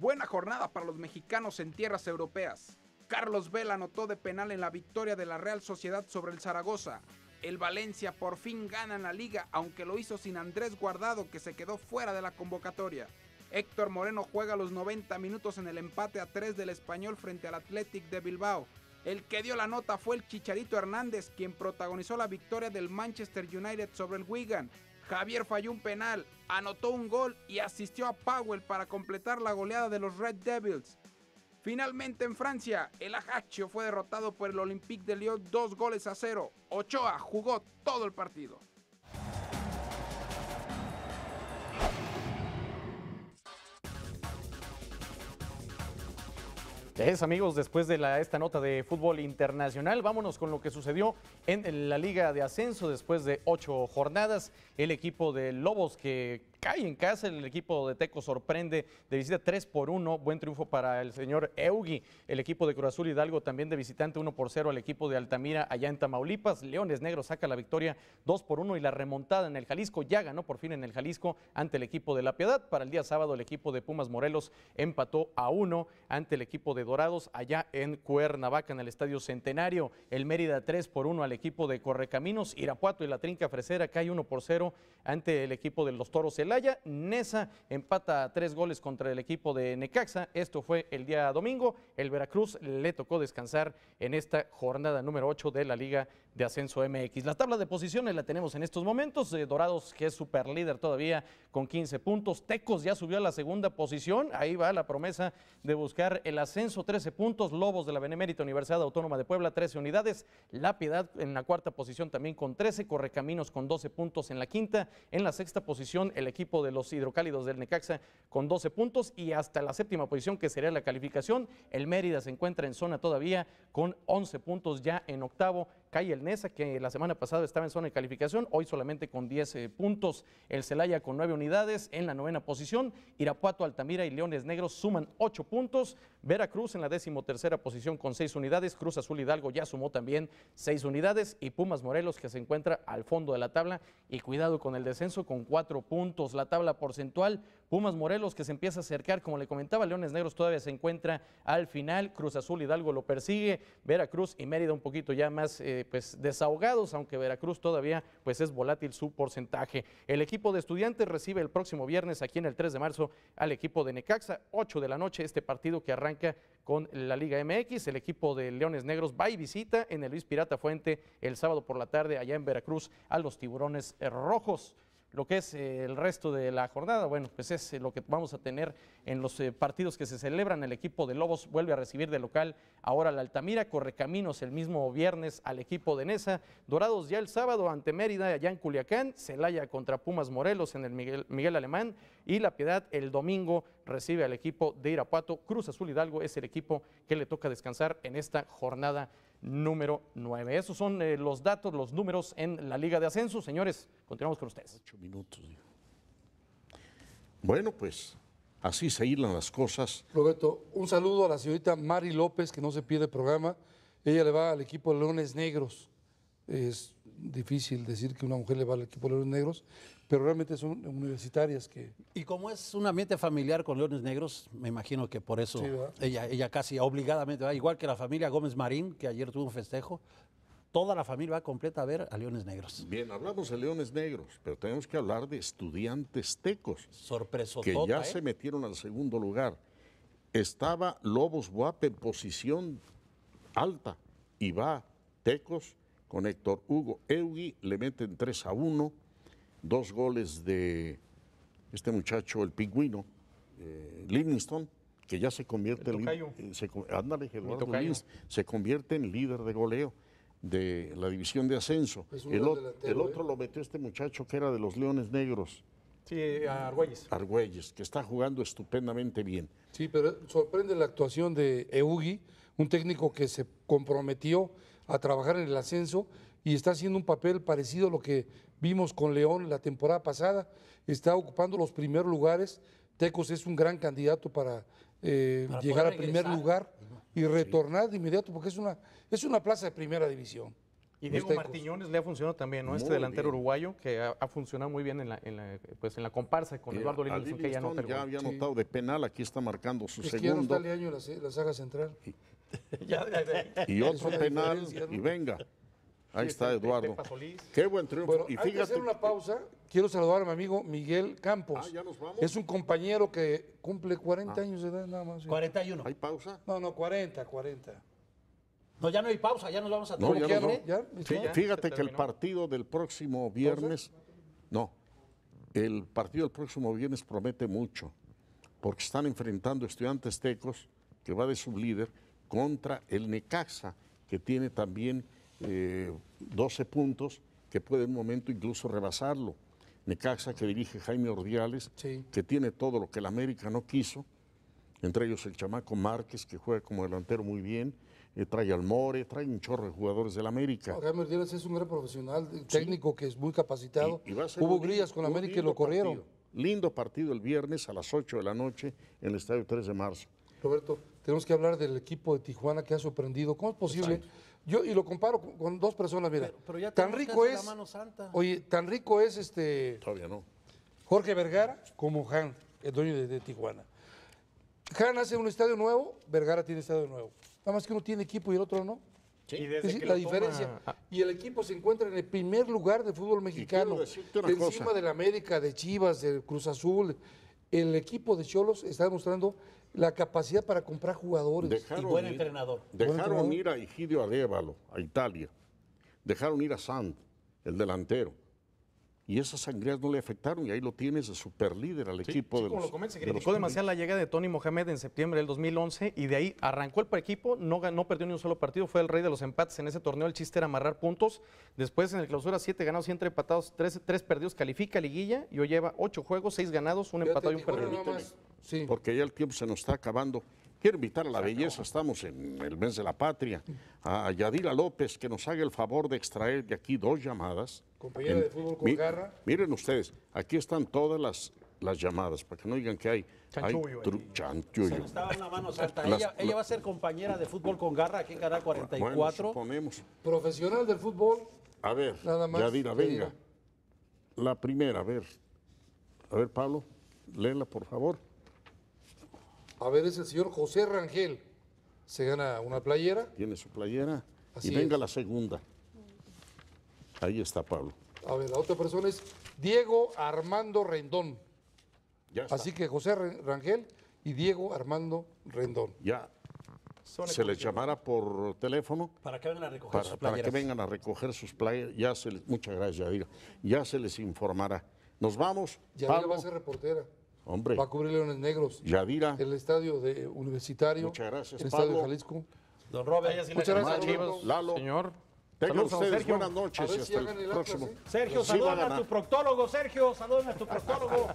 Buena jornada para los mexicanos en tierras europeas. Carlos Vela anotó de penal en la victoria de la Real Sociedad sobre el Zaragoza. El Valencia por fin gana en la liga, aunque lo hizo sin Andrés Guardado que se quedó fuera de la convocatoria. Héctor Moreno juega los 90 minutos en el empate a 3 del español frente al Athletic de Bilbao. El que dio la nota fue el Chicharito Hernández, quien protagonizó la victoria del Manchester United sobre el Wigan, Javier falló un penal, anotó un gol y asistió a Powell para completar la goleada de los Red Devils. Finalmente en Francia, el Ajaccio fue derrotado por el Olympique de Lyon dos goles a cero. Ochoa jugó todo el partido. Es amigos, después de esta nota de fútbol internacional, vámonos con lo que sucedió en la Liga de Ascenso después de ocho jornadas. El equipo de Lobos que cae en casa. El equipo de Teco sorprende de visita 3 por 1. Buen triunfo para el señor Eugi, El equipo de Cruz Azul Hidalgo también de visitante 1 por 0 al equipo de Altamira allá en Tamaulipas. Leones Negros saca la victoria 2 por 1 y la remontada en el Jalisco. Ya ganó por fin en el Jalisco ante el equipo de La Piedad. Para el día sábado el equipo de Pumas Morelos empató a 1 ante el equipo de Dorados allá en Cuernavaca en el Estadio Centenario. El Mérida 3 por 1 al equipo de Correcaminos. Irapuato y la Trinca Fresera cae 1 por 0 ante el equipo de los Toros Nesa empata a tres goles contra el equipo de Necaxa. Esto fue el día domingo. El Veracruz le tocó descansar en esta jornada número 8 de la Liga de Ascenso MX. La tabla de posiciones la tenemos en estos momentos. Eh, Dorados, que es líder todavía con 15 puntos. Tecos ya subió a la segunda posición. Ahí va la promesa de buscar el ascenso, 13 puntos. Lobos de la Benemérita Universidad Autónoma de Puebla, 13 unidades. La Piedad en la cuarta posición también con 13. Correcaminos con 12 puntos en la quinta. En la sexta posición, el equipo equipo de los hidrocálidos del Necaxa con 12 puntos y hasta la séptima posición que sería la calificación. El Mérida se encuentra en zona todavía con 11 puntos ya en octavo Calle El Nesa, que la semana pasada estaba en zona de calificación, hoy solamente con 10 eh, puntos. El Celaya con 9 unidades en la novena posición. Irapuato, Altamira y Leones Negros suman 8 puntos. Veracruz en la decimotercera posición con 6 unidades. Cruz Azul Hidalgo ya sumó también 6 unidades. Y Pumas Morelos, que se encuentra al fondo de la tabla. Y cuidado con el descenso con 4 puntos. La tabla porcentual Pumas Morelos que se empieza a acercar, como le comentaba, Leones Negros todavía se encuentra al final, Cruz Azul Hidalgo lo persigue, Veracruz y Mérida un poquito ya más eh, pues, desahogados, aunque Veracruz todavía pues, es volátil su porcentaje. El equipo de estudiantes recibe el próximo viernes aquí en el 3 de marzo al equipo de Necaxa, 8 de la noche, este partido que arranca con la Liga MX, el equipo de Leones Negros va y visita en el Luis Pirata Fuente el sábado por la tarde allá en Veracruz a los tiburones rojos lo que es eh, el resto de la jornada. Bueno, pues es eh, lo que vamos a tener en los eh, partidos que se celebran. El equipo de Lobos vuelve a recibir de local ahora la Altamira, Correcaminos el mismo viernes al equipo de Nesa, Dorados ya el sábado ante Mérida allá en Culiacán, Celaya contra Pumas Morelos en el Miguel, Miguel Alemán y La Piedad el domingo recibe al equipo de Irapuato. Cruz Azul Hidalgo es el equipo que le toca descansar en esta jornada número 9. Esos son eh, los datos, los números en la Liga de Ascenso. Señores, continuamos con ustedes. minutos. Bueno, pues así se hilan las cosas. Roberto, un saludo a la señorita Mari López, que no se pierde el programa. Ella le va al equipo de Leones Negros. Es difícil decir que una mujer le va al equipo de Leones Negros, pero realmente son universitarias que... Y como es un ambiente familiar con Leones Negros, me imagino que por eso ella, ella casi obligadamente va, igual que la familia Gómez Marín, que ayer tuvo un festejo, toda la familia va completa a ver a Leones Negros. Bien, hablamos de Leones Negros, pero tenemos que hablar de estudiantes tecos. Sorpreso. Que tota, ya ¿eh? se metieron al segundo lugar. Estaba Lobos Guap en posición alta y va Tecos con Héctor Hugo Eugui, le meten 3 a 1 dos goles de este muchacho, el pingüino, eh, Livingston, que ya se convierte, en, eh, se, convierte en líder de goleo de la división de ascenso. El, el, otro ¿eh? lo metió este muchacho que era de los Leones Negros. Sí, Argüelles. Argüelles, que está jugando estupendamente bien. Sí, pero sorprende la actuación de Eugui, un técnico que se comprometió a trabajar en el ascenso y está haciendo un papel parecido a lo que vimos con León la temporada pasada. Está ocupando los primeros lugares. Tecos es un gran candidato para, eh, llegar a primer lugar y retornar de inmediato porque es una, es una plaza de primera división. Y Diego Martiñones le ha funcionado también, ¿no? este delantero uruguayo que ha, funcionado muy bien en la, pues en la comparsa con Eduardo que ya, no ya había anotado de penal, aquí está marcando su segundo. ya la, saga central. y otro penal y venga. Ahí está Eduardo. Qué buen triunfo. y fíjate... hacer una pausa. Quiero saludar a mi amigo Miguel Campos. Ah, es un compañero que cumple 40 ah. años de edad nada más. 41. ¿Hay pausa? No, no, 40, 40. No, ya no hay pausa, ya nos vamos a no, Fíjate que el partido del próximo viernes, no, el partido del próximo viernes promete mucho, porque están enfrentando estudiantes tecos, que va de su líder contra el Necaxa, que tiene también 12 eh, puntos, que puede en un momento incluso rebasarlo. Necaxa que dirige Jaime Ordiales, que tiene todo lo que el América no quiso, entre ellos el chamaco Márquez, que juega como delantero muy bien, eh, trae al More, trae un chorro de jugadores del América. Jaime Ordiales es un gran profesional, técnico que es muy capacitado. Hubo grillas con América y lo corrieron. Lindo partido el viernes a las 8 de la noche en el Estadio 3 de Marzo. Roberto, tenemos que hablar del equipo de Tijuana que ha sorprendido. ¿Cómo es posible? Yo y lo comparo con, dos personas, mira. Pero, ya tan rico es. La mano santa. Oye, tan rico es este. Todavía no. Jorge Vergara como Han, el dueño de, Tijuana. Han hace un estadio nuevo, Vergara tiene estadio nuevo. Nada más que uno tiene equipo y el otro no. Sí. Y la diferencia. Y el equipo se encuentra en el primer lugar del fútbol mexicano. De encima del América, de Chivas, del Cruz Azul, el equipo de Cholos está demostrando la capacidad para comprar jugadores. y buen entrenador. Dejaron ir a Egidio Arevalo, a Italia. Dejaron ir a Sand, el delantero y esas sangrías no le afectaron y ahí lo tienes de superlíder al equipo sí, de los, lo se criticó demasiado la llegada de Tony Mohamed en septiembre del 2011 y de ahí arrancó el equipo, no, perdió ni un solo partido, fue el rey de los empates en ese torneo, el chiste era amarrar puntos, después en el clausura 7 ganados, entre empatados, 3, tres perdidos, califica liguilla y hoy lleva 8 juegos, 6 ganados, un empatado y un perdido. Porque ya el tiempo se nos está acabando. Quiero invitar a la belleza, estamos en el mes de la patria, a Yadira López que nos haga el favor de extraer de aquí dos llamadas. Compañera de fútbol con garra. Miren ustedes, aquí están todas las, llamadas, para que no digan que hay... Chanchullo. Hay Estaba en la mano ella, ella, va a ser compañera de fútbol con garra aquí en Canal 44. Bueno, Profesional del fútbol. A ver, nada más Yadira, venga. La primera, a ver. A ver, Pablo, léela, por favor. A ver, es el señor José Rangel. Se gana una playera. Tiene su playera. y venga la segunda. Ahí está Pablo. A ver, la otra persona es Diego Armando Rendón. Así que José Rangel y Diego Armando Rendón. Ya. se les llamará por teléfono. Para que vengan a recoger sus playeras. Para que vengan a recoger sus playas. Ya se muchas gracias, Ya se les informará. Nos vamos. Ya va a ser reportera. Hombre. Va a cubrir Leones Negros. Yadira. El estadio de Universitario. Muchas gracias, El estadio de Jalisco. Don Robert. Muchas gracias, Lalo. Señor. Tengan ustedes Sergio. buenas noches y hasta el, próximo. ¿eh? Sergio, pues sí, a, a tu proctólogo. Sergio, saludos a tu proctólogo.